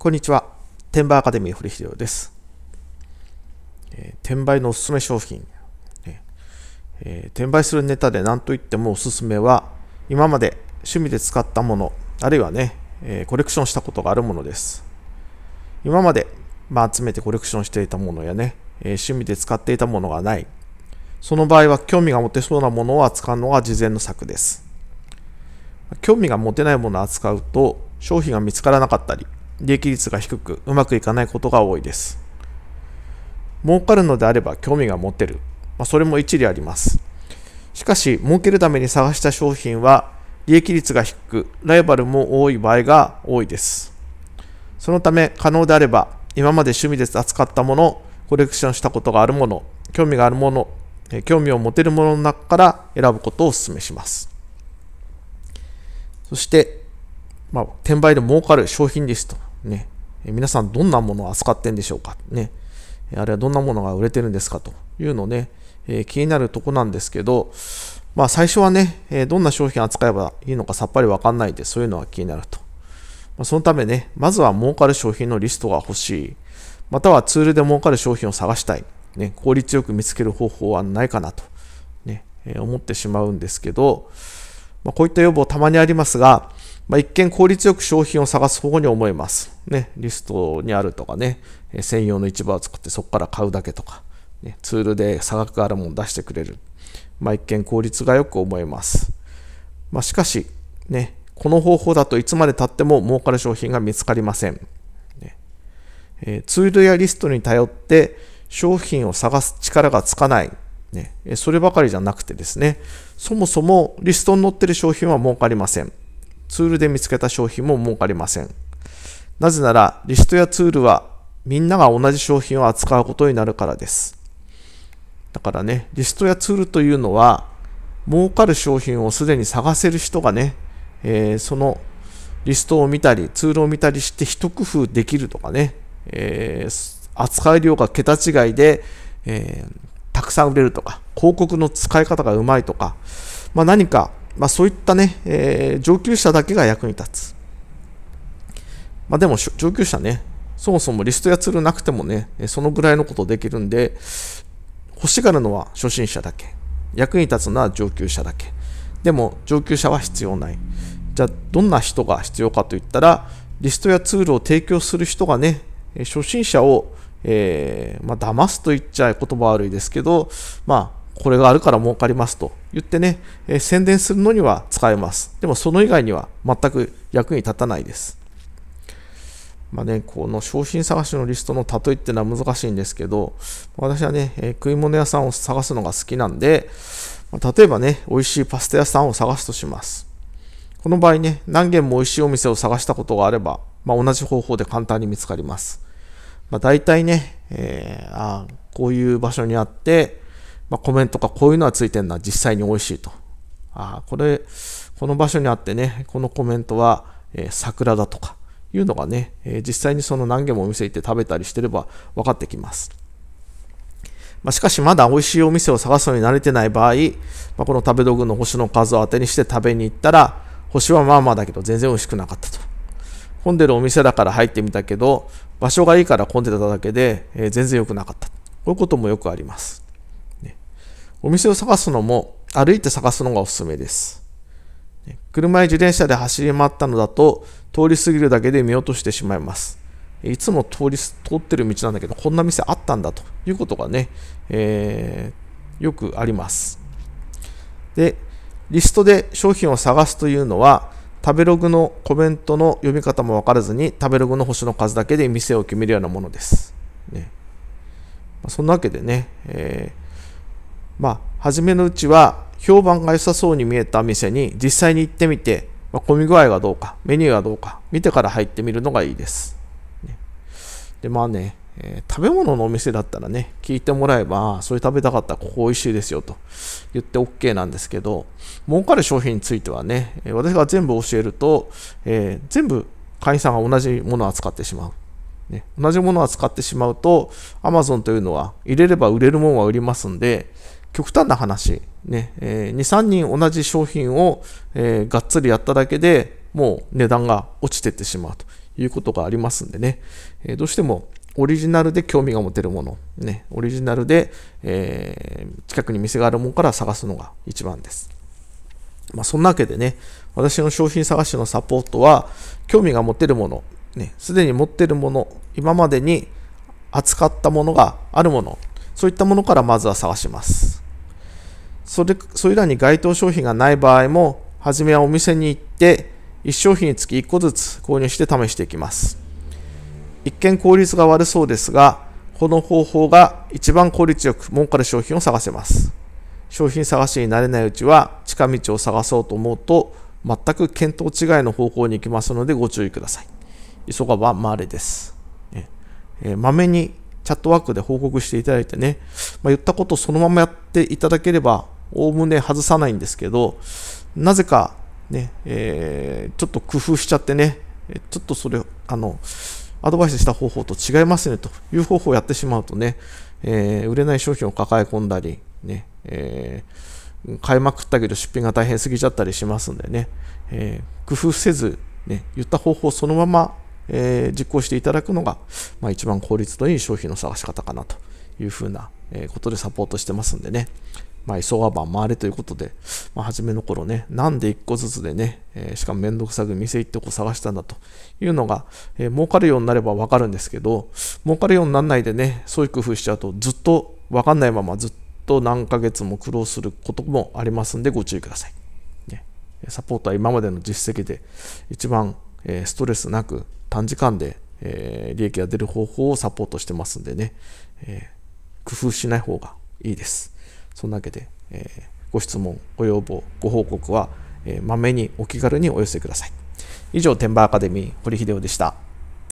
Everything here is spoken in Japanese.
こんにちは。転売アカデミー堀秀夫です、えー、転売のおすすめ商品、えー、転売するネタで何と言ってもおすすめは、今まで趣味で使ったもの、あるいはね、えー、コレクションしたことがあるものです。今まで、まあ、集めてコレクションしていたものやね、え趣味で使っていたものがない。その場合は興味が持てそうなものを扱うのが事前の策です。興味が持てないものを扱うと商品が見つからなかったり、利益率が低くうまくいかないことが多いです。儲かるのであれば興味が持てる。まあ、それも一理あります。しかし、儲けるために探した商品は、利益率が低く、ライバルも多い場合が多いです。そのため、可能であれば、今まで趣味で扱ったもの、コレクションしたことがあるもの、興味があるもの、興味を持てるものの中から選ぶことをお勧めします。そして、まあ、転売で儲かる商品リスト。ね、皆さんどんなものを扱ってんでしょうか、ね、あれはどんなものが売れてるんですかというのね、え気になるとこなんですけど、まあ、最初はね、えどんな商品扱えばいいのかさっぱりわかんないで、そういうのは気になると。まそのためね、まずは儲かる商品のリストが欲しい。またはツールで儲かる商品を探したい。ね、効率よく見つける方法はないかなと、ねえ思ってしまうんですけど、まあ、こういった要望たまにありますが、まあ、一見効率よく商品を探す方法に思えます。ね、リストにあるとかね、専用の市場を作ってそこから買うだけとか、ね、ツールで差額があるものを出してくれる。まあ、一見効率がよく思えます。まあ、しかし、ね、この方法だといつまでたっても儲かる商品が見つかりません。ねえー、ツールやリストに頼って商品を探す力がつかないね、そればかりじゃなくてですね、そもそもリストに載ってる商品は儲かりません。ツールで見つけた商品も儲かりません。なぜなら、リストやツールはみんなが同じ商品を扱うことになるからです。だからね、リストやツールというのは、儲かる商品をすでに探せる人がね、えー、そのリストを見たり、ツールを見たりして一工夫できるとかね、えー、扱い量が桁違いで、えーくさん売れるとか、広告の使い方がうまいとか、まあ、何か、まあ、そういったね、えー、上級者だけが役に立つ。まあ、でも上級者ね、そもそもリストやツールなくてもね、そのぐらいのことできるんで、欲しがるのは初心者だけ。役に立つのは上級者だけ。でも上級者は必要ない。じゃあどんな人が必要かといったら、リストやツールを提供する人がね、初心者をえー、まあ、騙すと言っちゃ言葉悪いですけど、まあ、これがあるから儲かりますと言ってね、えー、宣伝するのには使えます。でもその以外には全く役に立たないです。まあね、この商品探しのリストの例えってのは難しいんですけど、私はね、えー、食い物屋さんを探すのが好きなんで、まあ、例えばね、美味しいパスタ屋さんを探すとします。この場合ね、何軒も美味しいお店を探したことがあれば、まあ、同じ方法で簡単に見つかります。まあ、大体ね、えー、あこういう場所にあって、まあ、コメントがこういうのはついてるのは実際に美味しいと。あこれ、この場所にあってね、このコメントは、えー、桜だとかいうのがね、えー、実際にその何軒もお店行って食べたりしてれば分かってきます。まあ、しかしまだ美味しいお店を探すのに慣れてない場合、まあ、この食べ道具の星の数を当てにして食べに行ったら、星はまあまあだけど全然美味しくなかったと。混んでるお店だから入ってみたけど、場所がいいから混んでただけで、えー、全然良くなかった。こういうこともよくあります、ね。お店を探すのも、歩いて探すのがおすすめです。ね、車や自転車で走り回ったのだと、通り過ぎるだけで見落としてしまいます。いつも通り通ってる道なんだけど、こんな店あったんだということがね、えー、よくあります。で、リストで商品を探すというのは、食べログのコメントの読み方も分からずに食べログの星の数だけで店を決めるようなものです。ねまそんなわけでね、えー、まあ、初めのうちは評判が良さそうに見えた店に実際に行ってみて、まあ、混み具合がどうか、メニューがどうか、見てから入ってみるのがいいです。ね、で、まあね、えー、食べ物のお店だったらね、聞いてもらえば、それ食べたかったらここ美味しいですよと言って OK なんですけど、儲かる商品についてはね、私が全部教えると、えー、全部会員さんが同じものを扱ってしまう。ね、同じものを扱ってしまうと、Amazon というのは入れれば売れるものは売りますんで、極端な話、ねえー、2、3人同じ商品を、えー、がっつりやっただけでもう値段が落ちてってしまうということがありますんでね、えー、どうしてもオリジナルで興味が持てるもの、ね、オリジナルで、えー、近くに店があるものから探すのが一番です。まあ、そんなわけでね、私の商品探しのサポートは、興味が持てるもの、ね、すでに持ってるもの、今までに扱ったものがあるもの、そういったものからまずは探します。それそれらに該当商品がない場合も、初めはお店に行って、1商品につき1個ずつ購入して試していきます。一見効率が悪そうですが、この方法が一番効率よく儲かる商品を探せます。商品探しになれないうちは近道を探そうと思うと全く見当違いの方向に行きますのでご注意ください。急がば回れです。まめにチャットワークで報告していただいてね、まあ、言ったことをそのままやっていただければ、おおむね外さないんですけど、なぜかね、えー、ちょっと工夫しちゃってね、ちょっとそれ、あの、アドバイスした方法と違いますねという方法をやってしまうとね、えー、売れない商品を抱え込んだり、ね、えー、買いまくったけど出品が大変すぎちゃったりしますんでね、えー、工夫せず、ね、言った方法そのまま、え実行していただくのが、まあ、一番効率のいい商品の探し方かなというふうなことでサポートしてますんでね、まあ、急がば回れということで、まあ、初めの頃ね、なんで1個ずつでね、えー、しかもめんどくさく店行ってこう探したんだというのが、えー、儲かるようになればわかるんですけど、儲かるようにならないでね、そういう工夫しちゃうと、ずっとわかんないままずっと何ヶ月も苦労することもありますんで、ご注意ください。ね、サポートは今までの実績で、一番、えストレスなく短時間で、え利益が出る方法をサポートしてますんでね、え工夫しない方がいいです。そんなわけで、えー、ご質問、ご要望、ご報告は、えまめにお気軽にお寄せください。以上、天馬アカデミー、堀秀夫でした。